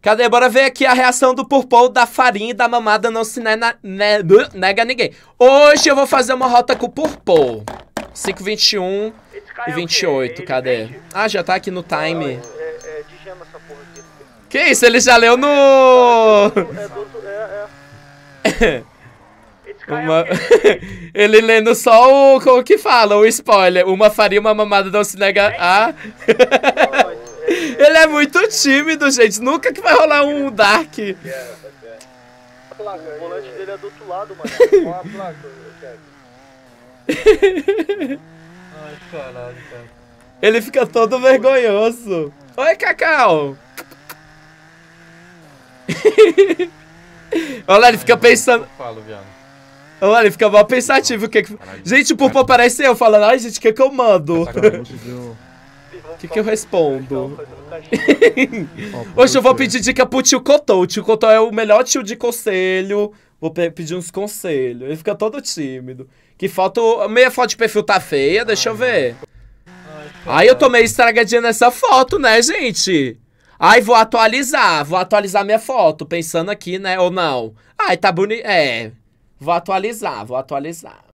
Cadê? Bora ver aqui a reação do Purple, da farinha e da mamada não se nega, né, né, nega ninguém. Hoje eu vou fazer uma rota com o Purple. 5, 21 e 28, é cadê? Ah, já tá aqui no time. É, é, que isso, ele já leu no... Uma... ele lendo só o... o que fala, o spoiler. Uma farinha, uma mamada não se nega a... muito tímido, gente. Nunca que vai rolar um Dark. É, é. o volante dele é do outro lado, mano. Ai, caralho, cara. Ele fica todo vergonhoso. Oi, Cacau! Olha lá, ele fica pensando. Falo, viado. Olha ele fica mal pensativo. Que que... Gente, o Purple aparece? eu falando, ai gente, o que, que eu mando? O que, que eu respondo? Hoje então, eu vou pedir dica pro tio Cotô. O tio Cotô é o melhor tio de conselho. Vou pedir uns conselhos. Ele fica todo tímido. Que foto. Meia foto de perfil tá feia, deixa eu ver. Aí eu tô meio estragadinha nessa foto, né, gente? Aí vou atualizar. Vou atualizar minha foto, pensando aqui, né? Ou não. Ai, tá bonito. É. Vou atualizar, vou atualizar.